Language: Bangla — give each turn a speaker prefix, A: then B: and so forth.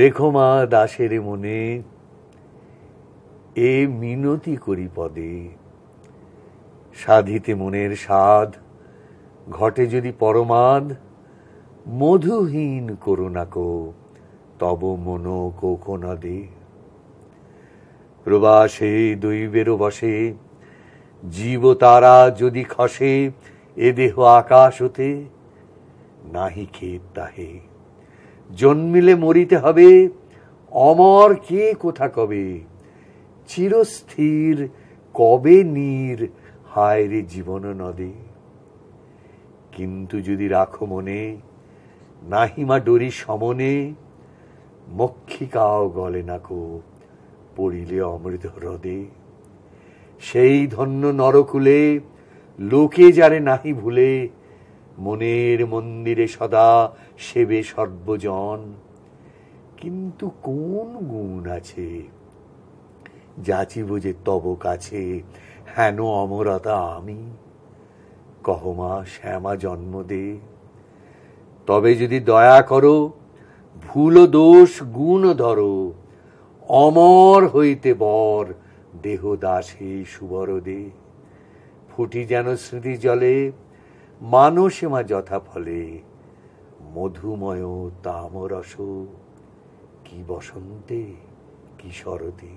A: রেখমা দাসের মনে এ মিনতি করি পদে সাধিতে মনের সাধ ঘটে যদি পরমাদ মধুহীন না কো তব মন কোকনদে প্রবাসে দৈবেরও বসে জীব তারা যদি খসে এ দেহ আকাশ হতে নাহি খেত তাহে জন্মিলে মরিতে হবে অমর কে কোথা কবে চিরস্থির কবে নীর হায় রে জীবন নদে কিন্তু যদি রাখো মনে নাহিমা ডরি সমনে মক্ষিকাও গলে নাকো পড়িলে অমৃত হ্রদে সেই ধন্য নরকুলে লোকে যারে নাহি ভুলে মনের মন্দিরে সদা সেবে সর্বজন কিন্তু কোন গুণ আছে যাচিব যে তব কাছে হেন অমরতা আমি কহমা শ্যামা জন্ম দে তবে যদি দয়া করো ভুল দোষ গুণ ধরো অমর হইতে বর দেহ দাসে সুবর দে ফুটি যেন স্মৃতি জলে মানসীমা যথা ফলে মধুময় তামরস কি বসন্তে কি শরতে